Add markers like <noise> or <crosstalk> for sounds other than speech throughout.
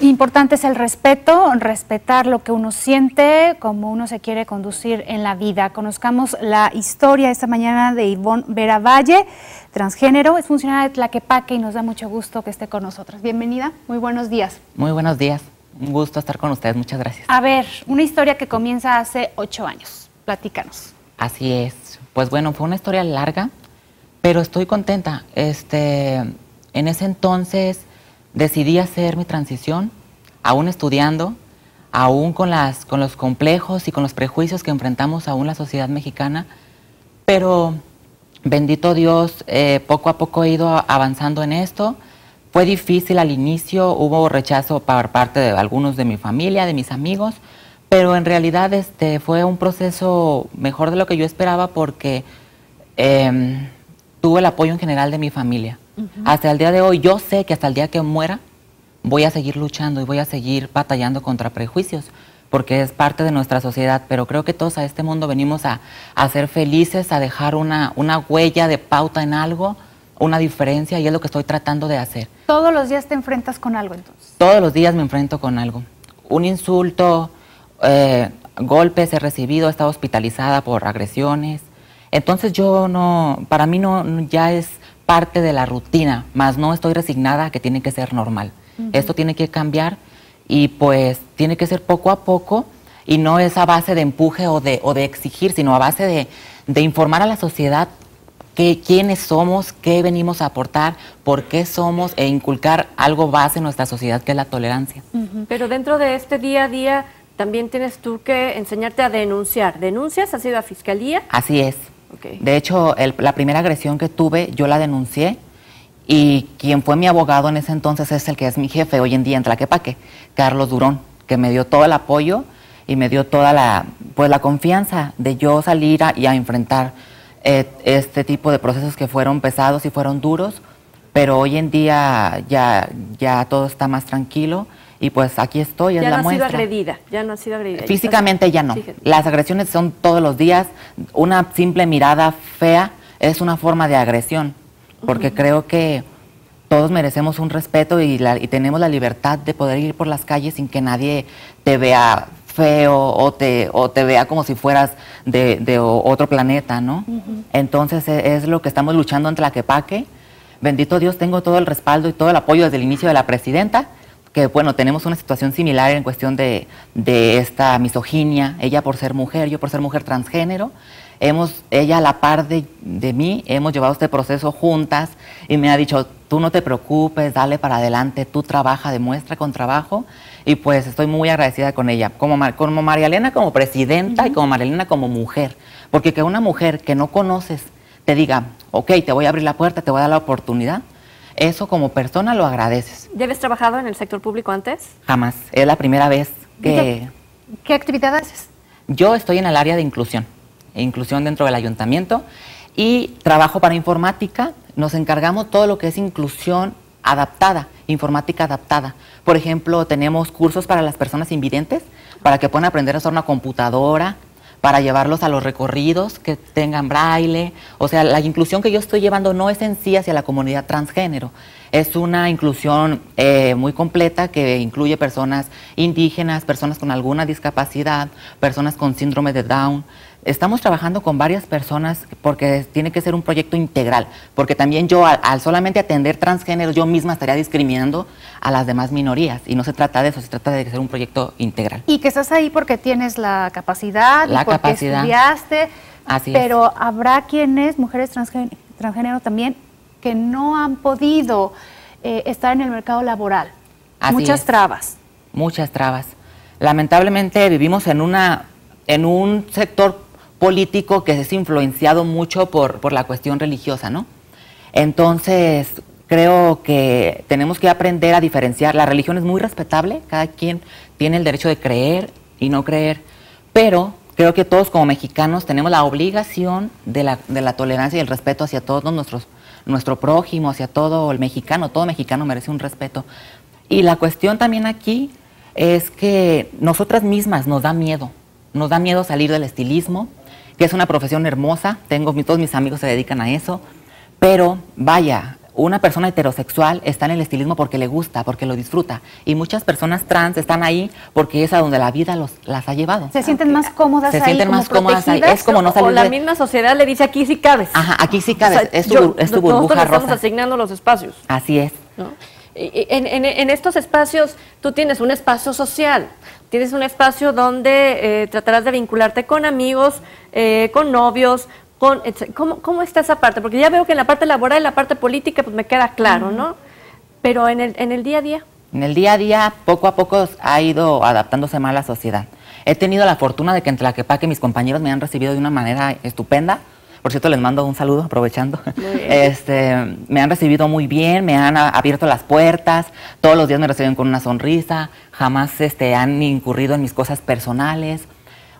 importante es el respeto, respetar lo que uno siente, cómo uno se quiere conducir en la vida. Conozcamos la historia esta mañana de Ivonne Vera Valle, transgénero, es funcionaria de Tlaquepaque y nos da mucho gusto que esté con nosotros. Bienvenida, muy buenos días. Muy buenos días, un gusto estar con ustedes, muchas gracias. A ver, una historia que comienza hace ocho años, platícanos. Así es, pues bueno, fue una historia larga, pero estoy contenta. Este, en ese entonces decidí hacer mi transición, aún estudiando, aún con, con los complejos y con los prejuicios que enfrentamos aún la sociedad mexicana, pero bendito Dios, eh, poco a poco he ido avanzando en esto. Fue difícil al inicio, hubo rechazo por parte de algunos de mi familia, de mis amigos, pero en realidad este, fue un proceso mejor de lo que yo esperaba porque eh, tuve el apoyo en general de mi familia. Hasta el día de hoy, yo sé que hasta el día que muera, voy a seguir luchando y voy a seguir batallando contra prejuicios, porque es parte de nuestra sociedad, pero creo que todos a este mundo venimos a, a ser felices, a dejar una, una huella de pauta en algo, una diferencia, y es lo que estoy tratando de hacer. ¿Todos los días te enfrentas con algo entonces? Todos los días me enfrento con algo. Un insulto, eh, golpes he recibido, he estado hospitalizada por agresiones. Entonces yo no, para mí no, ya es parte de la rutina, más no estoy resignada a que tiene que ser normal. Esto tiene que cambiar y pues tiene que ser poco a poco y no es a base de empuje o de, o de exigir, sino a base de, de informar a la sociedad que quiénes somos, qué venimos a aportar, por qué somos e inculcar algo base en nuestra sociedad que es la tolerancia. Pero dentro de este día a día también tienes tú que enseñarte a denunciar. ¿Denuncias? ¿Has ido a fiscalía? Así es. De hecho, la primera agresión que tuve, yo la denuncié y quien fue mi abogado en ese entonces es el que es mi jefe hoy en día en Tlaquepaque, Carlos Durón, que me dio todo el apoyo y me dio toda la, pues, la confianza de yo salir a, y a enfrentar eh, este tipo de procesos que fueron pesados y fueron duros, pero hoy en día ya, ya todo está más tranquilo. Y pues aquí estoy, ya es la muestra. ha sido agredida, ya no ha sido agredida. Físicamente ya no. Las agresiones son todos los días. Una simple mirada fea es una forma de agresión, porque creo que todos merecemos un respeto y, tenemos la libertad de poder ir por las calles sin que nadie te vea feo o te, te vea como si fueras de, otro planeta, ¿no? Entonces e, es, lo que estamos luchando entre la quepaque. Bendito Dios, tengo todo el respaldo y todo el apoyo desde el inicio de la presidenta que bueno, tenemos una situación similar en cuestión de, esta misoginia, ella por ser mujer, yo por ser mujer transgénero, hemos, ella a la par de, mí, hemos llevado este proceso juntas y me ha dicho, tú no te preocupes, dale para adelante, tú trabaja, demuestra con trabajo y pues estoy muy agradecida con ella, como, como María Elena como presidenta y como María Elena como mujer, porque que una mujer que no conoces te diga, ok, te voy a abrir la puerta, te voy a dar la oportunidad, eso como persona lo agradeces. ¿Ya habías trabajado en el sector público antes? Jamás, es la primera vez que... Qué, actividad haces? Yo estoy en el área de inclusión, inclusión dentro del ayuntamiento y trabajo para informática, nos encargamos todo lo que es inclusión adaptada, informática adaptada. Por ejemplo, tenemos cursos para las personas invidentes, para que puedan aprender a usar una computadora, para llevarlos a los recorridos que tengan braille. O sea, la inclusión que yo estoy llevando no es en sí hacia la comunidad transgénero, es una inclusión eh, muy completa que incluye personas indígenas, personas con alguna discapacidad, personas con síndrome de Down, estamos trabajando con varias personas porque tiene que ser un proyecto integral, porque también yo al, solamente atender transgénero yo misma estaría discriminando a las demás minorías y no se trata de eso, se trata de ser un proyecto integral. Y que estás ahí porque tienes la capacidad, la porque capacidad. pero habrá quienes, mujeres transgénero, también, que no han podido eh, estar en el mercado laboral. muchas trabas. Muchas trabas. Lamentablemente vivimos en una en un sector político que es influenciado mucho por, por la cuestión religiosa, ¿no? Entonces, creo que tenemos que aprender a diferenciar. La religión es muy respetable, cada quien tiene el derecho de creer y no creer, pero creo que todos como mexicanos tenemos la obligación de la, de la tolerancia y el respeto hacia todos nuestros, nuestro prójimo, hacia todo el mexicano, todo mexicano merece un respeto. Y la cuestión también aquí es que nosotras mismas nos da miedo, nos da miedo salir del estilismo, que es una profesión hermosa, tengo, todos mis amigos se dedican a eso, pero vaya, una persona heterosexual está en el estilismo porque le gusta, porque lo disfruta, y muchas personas trans están ahí porque es a donde la vida los, las ha llevado. Se sienten más cómodas ahí. sienten más cómodas Es como no salir o la misma sociedad le dice aquí sí cabes. Ajá, aquí sí cabes, es tu, es nosotros estamos asignando los espacios. Así es. En, en, estos espacios tú tienes un espacio social, Tienes un espacio donde eh, tratarás de vincularte con amigos, eh, con novios, con... ¿Cómo, está esa parte? Porque ya veo que en la parte laboral, y la parte política, pues me queda claro, ¿no? Pero en el, en el día a día. En el día a día, poco a poco ha ido adaptándose más a la sociedad. He tenido la fortuna de que entre la en que mis compañeros me han recibido de una manera estupenda por cierto, les mando un saludo aprovechando. <laughs> Este, me han recibido muy bien, me han abierto las puertas, todos los días me reciben con una sonrisa, jamás este, han incurrido en mis cosas personales.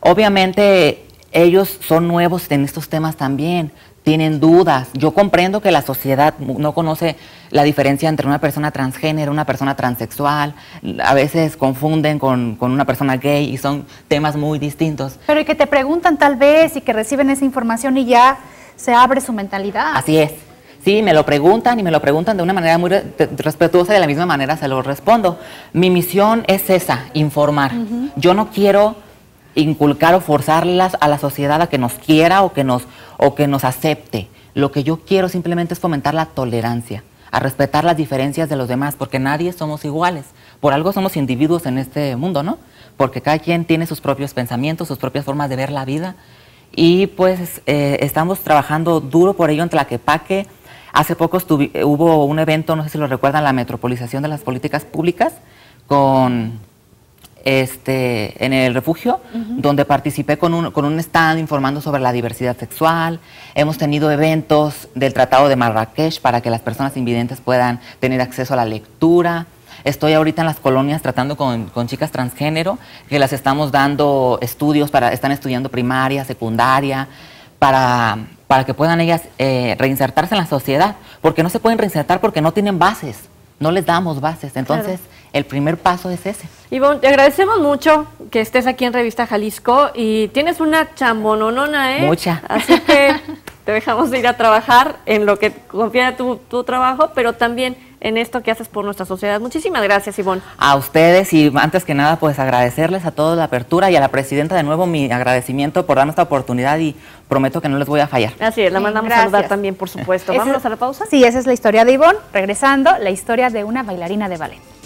Obviamente ellos son nuevos en estos temas también, tienen dudas. Yo comprendo que la sociedad no conoce la diferencia entre una persona transgénero, una persona transexual, a veces confunden con, una persona gay y son temas muy distintos. Pero y que te preguntan tal vez y que reciben esa información y ya se abre su mentalidad. Así es. Sí, me lo preguntan y me lo preguntan de una manera muy respetuosa y de la misma manera se lo respondo. Mi misión es esa, informar. Yo no quiero inculcar o forzarlas a la sociedad a que nos quiera o que nos o que nos acepte. Lo que yo quiero simplemente es fomentar la tolerancia, a respetar las diferencias de los demás, porque nadie somos iguales. Por algo somos individuos en este mundo, ¿no? Porque cada quien tiene sus propios pensamientos, sus propias formas de ver la vida. Y pues eh, estamos trabajando duro por ello en Tlaquepaque. Hace poco hubo un evento, no sé si lo recuerdan, la metropolización de las políticas públicas, con este, en el refugio, donde participé con un, con un stand informando sobre la diversidad sexual. Hemos tenido eventos del Tratado de Marrakech para que las personas invidentes puedan tener acceso a la lectura. Estoy ahorita en las colonias tratando con, chicas transgénero, que las estamos dando estudios, para, están estudiando primaria, secundaria, para, para que puedan ellas eh, reinsertarse en la sociedad, porque no se pueden reinsertar porque no tienen bases, no les damos bases. Entonces, el primer paso es ese. Ivonne, te agradecemos mucho que estés aquí en Revista Jalisco y tienes una chambononona, ¿eh? Mucha. Así que te dejamos de ir a trabajar en lo que confía tu, trabajo, pero también en esto que haces por nuestra sociedad. Muchísimas gracias, Ivonne. A ustedes y antes que nada, pues agradecerles a todos la apertura y a la presidenta de nuevo mi agradecimiento por darnos esta oportunidad y prometo que no les voy a fallar. Así es, la mandamos a saludar también, por supuesto. Vamos a la pausa. Sí, esa es la historia de Ivonne. Regresando, la historia de una bailarina de ballet.